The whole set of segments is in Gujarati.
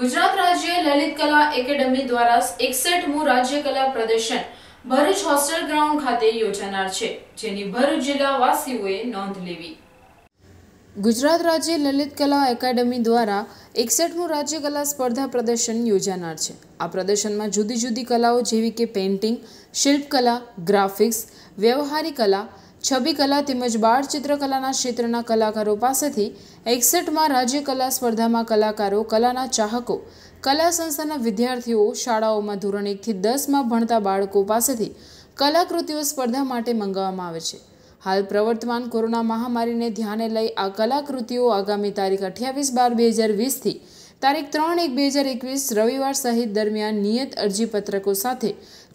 ગુજરાત રાજ્ય લલિત કલા એકેડેમી દ્વારા એકસઠમું રાજ્ય કલા પ્રદર્શન ભરૂચ હોસ્ટેલ ગ્રાઉન્ડ ખાતે યોજાનાર છે જેની ભરૂચ જિલ્લા નોંધ લેવી ગુજરાત રાજ્ય લલિત કલા એકાડમી દ્વારા એકસઠમું રાજ્ય કલા સ્પર્ધા પ્રદર્શન યોજાનાર છે આ પ્રદર્શનમાં જુદી જુદી કલાઓ જેવી કે પેઇન્ટિંગ શિલ્પકલા ગ્રાફિક્સ વ્યવહારી કલા છબી કલા તેમજ બાળ ચિત્રકલાના ક્ષેત્રના કલાકારો પાસેથી એકસઠમાં રાજ્ય કલા સ્પર્ધામાં કલાકારો કલાના ચાહકો કલા સંસ્થાના વિદ્યાર્થીઓ શાળાઓમાં ધોરણ એકથી દસમાં ભણતા બાળકો પાસેથી કલાકૃતિઓ સ્પર્ધા માટે મંગાવવામાં આવે છે હાલ પ્રવર્તમાન કોરોના મહામારીને ધ્યાને લઈ આ કલાકૃતિઓ આગામી તારીખ અઠ્યાવીસ બાર બે હજાર વીસથી થી તારીખ ત્રણ એક બે હજાર એકવીસ રવિવાર સહિત દરમિયાન નિયત અરજીપત્રકો સાથે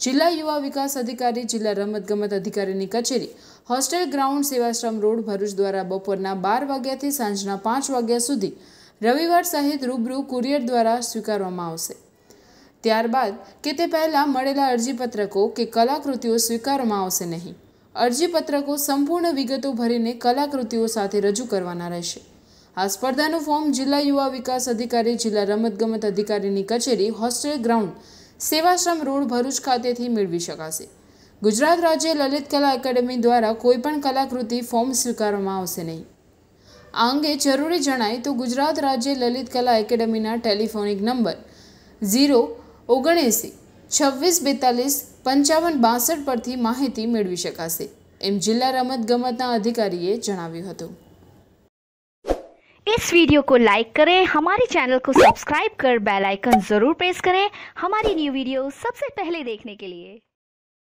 જિલ્લા યુવા વિકાસ અધિકારી જિલ્લા રમતગમત અધિકારીની કચેરી hostel ground Sevashram road Bharuch દ્વારા બપોરના બાર વાગ્યાથી સાંજના પાંચ વાગ્યા સુધી રવિવાર સહિત રૂબરૂ કુરિયર દ્વારા સ્વીકારવામાં આવશે ત્યારબાદ કે તે પહેલાં મળેલા અરજીપત્રકો કે કલાકૃતિઓ સ્વીકારવામાં આવશે નહીં અરજીપત્રકો સંપૂર્ણ વિગતો ભરીને કલાકૃતિઓ સાથે રજૂ કરવાના રહેશે આ સ્પર્ધાનું ફોર્મ જિલ્લા યુવા વિકાસ અધિકારી જિલ્લા રમતગમત અધિકારીની કચેરી hostel ground Sevashram road Bharuch ખાતેથી મેળવી શકાશે ગુજરાત રાજ્ય લલિત કલા એકેડેમી દ્વારા કોઈપણ કલાકૃતિ ફોર્મ સ્વીકારવામાં આવશે નહીં આ અંગે જરૂરી જણાય તો ગુજરાત રાજ્ય લલિત કલા એકેડેમીના ટેલિફોનિક નંબર ઝીરો ઓગણએંસી છવ્વીસ બેતાલીસ પંચાવન બાસઠ પરથી માહિતી મેળવી શકાશે એમ જિલ્લા રમતગમતના અધિકારીએ જણાવ્યું હતું इस वीडियो को लाइक करें हमारे चैनल को सब्सक्राइब कर बेल आइकन ज़रूर प्रेस करें हमारी न्यू वीडियो सबसे पहले देखने के लिए